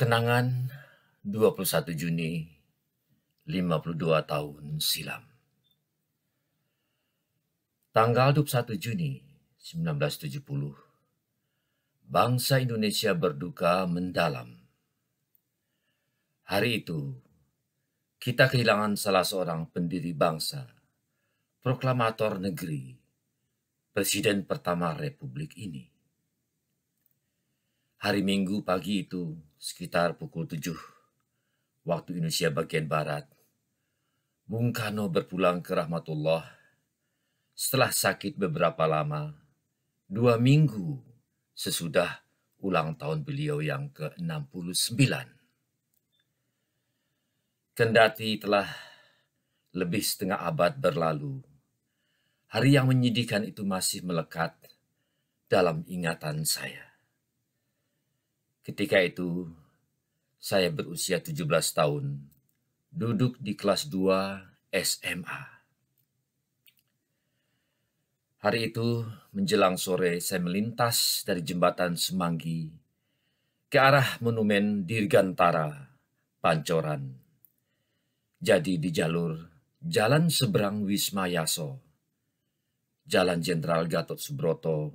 Kenangan 21 Juni 52 tahun silam. Tanggal 21 Juni 1970, bangsa Indonesia berduka mendalam. Hari itu, kita kehilangan salah seorang pendiri bangsa, proklamator negeri, presiden pertama republik ini. Hari Minggu pagi itu sekitar pukul tujuh waktu Indonesia bagian Barat. Bung Karno berpulang ke rahmatullah setelah sakit beberapa lama, dua minggu sesudah ulang tahun beliau yang ke-69. Kendati telah lebih setengah abad berlalu, hari yang menyedihkan itu masih melekat dalam ingatan saya. Ketika itu, saya berusia 17 tahun, duduk di kelas 2 SMA. Hari itu, menjelang sore, saya melintas dari jembatan Semanggi ke arah Monumen Dirgantara, Pancoran. Jadi di jalur Jalan Seberang Wisma Yaso, Jalan Jenderal Gatot Subroto,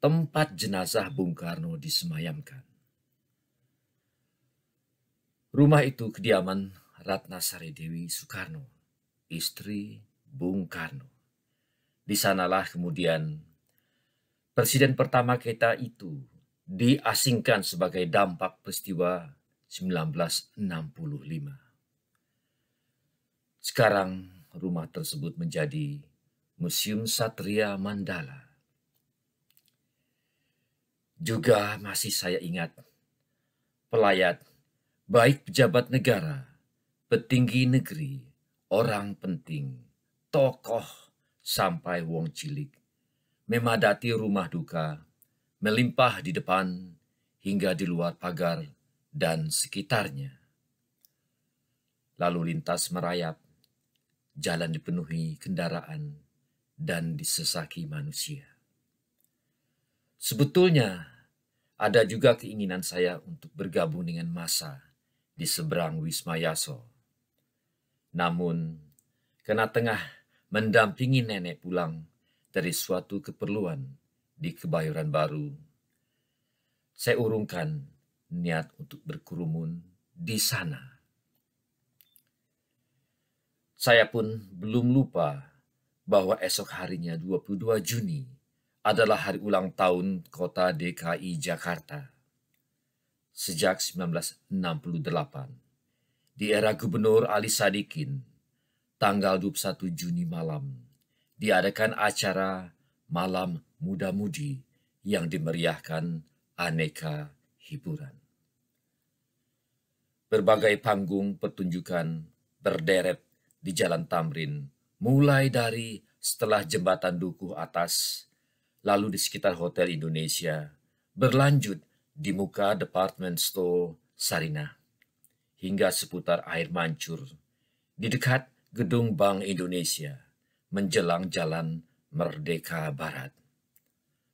tempat jenazah Bung Karno disemayamkan. Rumah itu kediaman Ratna Sari Dewi Soekarno, istri Bung Karno. Di sanalah kemudian presiden pertama kita itu diasingkan sebagai dampak peristiwa 1965. Sekarang rumah tersebut menjadi Museum Satria Mandala. Juga masih saya ingat pelayat baik pejabat negara, petinggi negeri, orang penting, tokoh, sampai wong cilik, memadati rumah duka, melimpah di depan hingga di luar pagar dan sekitarnya. Lalu lintas merayap, jalan dipenuhi kendaraan dan disesaki manusia. Sebetulnya ada juga keinginan saya untuk bergabung dengan masa di seberang Wisma Yaso. Namun, karena tengah mendampingi nenek pulang dari suatu keperluan di Kebayoran Baru, saya urungkan niat untuk berkerumun di sana. Saya pun belum lupa bahwa esok harinya 22 Juni adalah hari ulang tahun kota DKI Jakarta sejak 1968. Di era Gubernur Ali Sadikin, tanggal 21 Juni malam, diadakan acara Malam Muda Mudi yang dimeriahkan aneka hiburan. Berbagai panggung pertunjukan berderet di Jalan Tamrin, mulai dari setelah jembatan Dukuh atas, lalu di sekitar Hotel Indonesia, berlanjut di muka department store Sarina hingga seputar air mancur di dekat gedung Bank Indonesia menjelang jalan Merdeka Barat.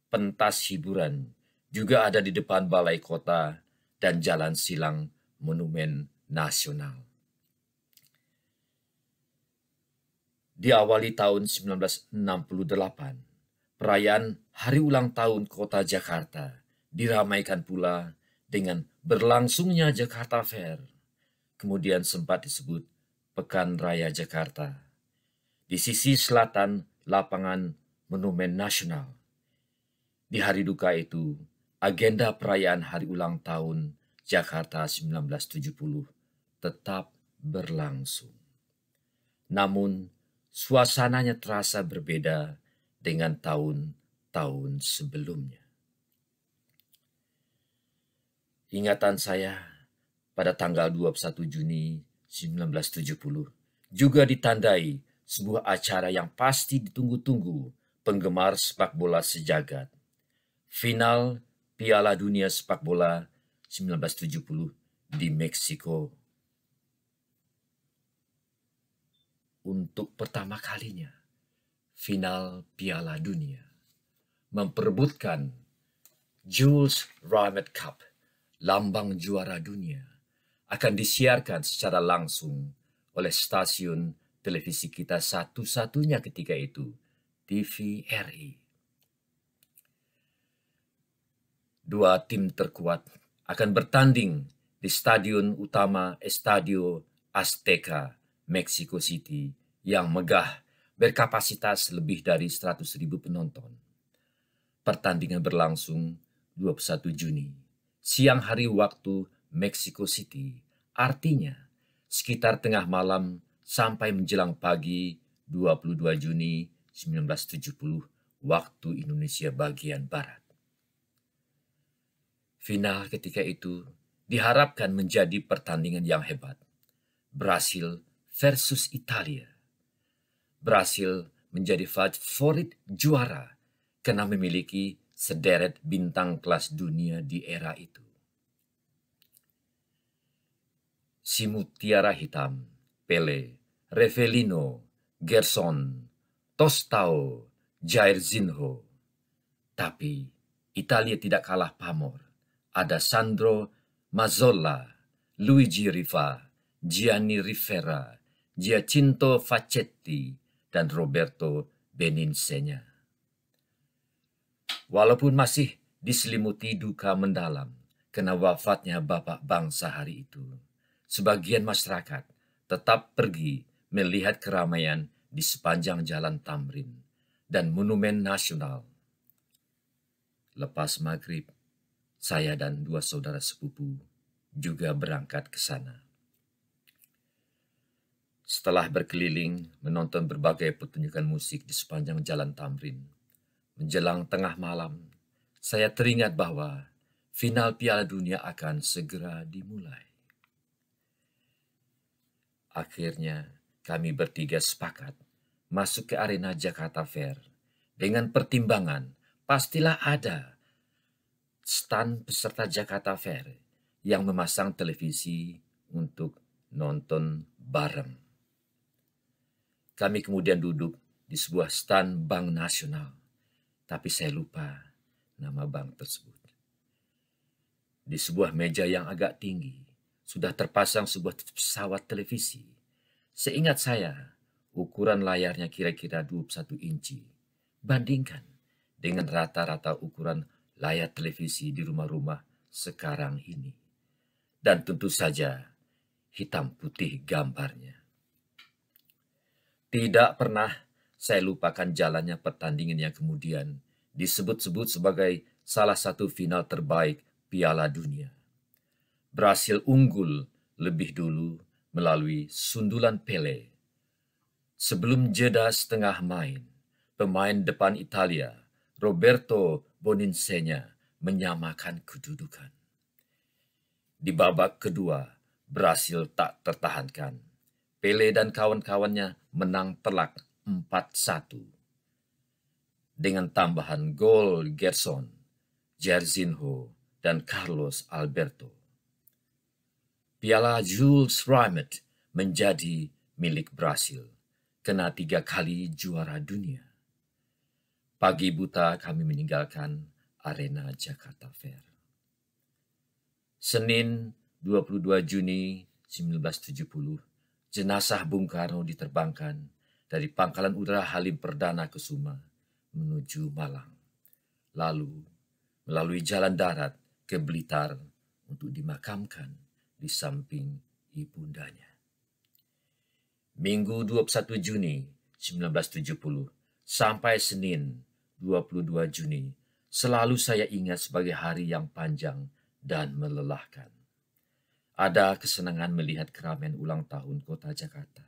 Pentas hiburan juga ada di depan balai kota dan jalan silang Monumen Nasional. Di awali tahun 1968, perayaan Hari Ulang Tahun Kota Jakarta – Diramaikan pula dengan berlangsungnya Jakarta Fair, kemudian sempat disebut Pekan Raya Jakarta. Di sisi selatan lapangan Monumen Nasional. Di hari duka itu, agenda perayaan hari ulang tahun Jakarta 1970 tetap berlangsung. Namun, suasananya terasa berbeda dengan tahun-tahun sebelumnya. ingatan saya pada tanggal 21 Juni 1970 juga ditandai sebuah acara yang pasti ditunggu-tunggu penggemar sepak bola sejagat. Final Piala Dunia Sepak Bola 1970 di Meksiko. Untuk pertama kalinya, final Piala Dunia memperebutkan Jules Rimet Cup lambang juara dunia, akan disiarkan secara langsung oleh stasiun televisi kita satu-satunya ketika itu, TVRI. Dua tim terkuat akan bertanding di stadion utama Estadio Azteca, Mexico City yang megah berkapasitas lebih dari 100.000 penonton. Pertandingan berlangsung 21 Juni siang hari waktu Mexico City. Artinya, sekitar tengah malam sampai menjelang pagi 22 Juni 1970 waktu Indonesia bagian Barat. Final ketika itu diharapkan menjadi pertandingan yang hebat. Brasil versus Italia. Brasil menjadi favorit juara karena memiliki sederet bintang kelas dunia di era itu. Si Mutiara Hitam, Pele, Revelino, Gerson, Tostao, Jair Zinho. Tapi Italia tidak kalah pamor. Ada Sandro Mazzola, Luigi Riva, Gianni Rivera, Giacinto Facetti, dan Roberto Beninsegna. Walaupun masih diselimuti duka mendalam karena wafatnya Bapak Bangsa hari itu, sebagian masyarakat tetap pergi melihat keramaian di sepanjang jalan Tamrin dan Monumen Nasional. Lepas maghrib, saya dan dua saudara sepupu juga berangkat ke sana. Setelah berkeliling menonton berbagai pertunjukan musik di sepanjang jalan Tamrin, Menjelang tengah malam, saya teringat bahwa final Piala Dunia akan segera dimulai. Akhirnya, kami bertiga sepakat masuk ke arena Jakarta Fair dengan pertimbangan pastilah ada stand peserta Jakarta Fair yang memasang televisi untuk nonton bareng. Kami kemudian duduk di sebuah stand Bank Nasional tapi saya lupa nama bank tersebut. Di sebuah meja yang agak tinggi, sudah terpasang sebuah pesawat televisi. Seingat saya, ukuran layarnya kira-kira 21 inci. Bandingkan dengan rata-rata ukuran layar televisi di rumah-rumah sekarang ini. Dan tentu saja hitam putih gambarnya. Tidak pernah saya lupakan jalannya pertandingan yang kemudian disebut-sebut sebagai salah satu final terbaik Piala Dunia. Brasil unggul lebih dulu melalui sundulan Pele. Sebelum jeda setengah main, pemain depan Italia, Roberto Boninsegna, menyamakan kedudukan. Di babak kedua, Brasil tak tertahankan. Pele dan kawan-kawannya menang telak dengan tambahan gol Gerson, Jairzinho, dan Carlos Alberto. Piala Jules Rimet menjadi milik Brasil, kena tiga kali juara dunia. Pagi buta kami meninggalkan Arena Jakarta Fair. Senin 22 Juni 1970, jenazah Bung Karno diterbangkan dari pangkalan udara Halim Perdana ke menuju Malang. Lalu melalui jalan darat ke Blitar untuk dimakamkan di samping ibundanya. Minggu 21 Juni 1970 sampai Senin 22 Juni selalu saya ingat sebagai hari yang panjang dan melelahkan. Ada kesenangan melihat keramaian ulang tahun kota Jakarta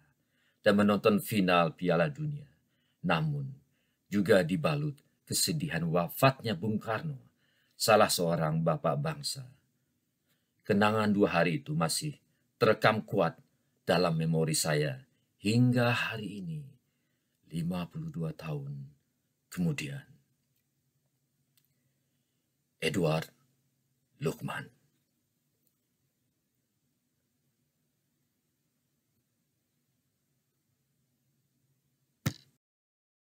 dan menonton final Piala Dunia. Namun, juga dibalut kesedihan wafatnya Bung Karno, salah seorang bapak bangsa. Kenangan dua hari itu masih terekam kuat dalam memori saya hingga hari ini, 52 tahun kemudian. Edward Lukman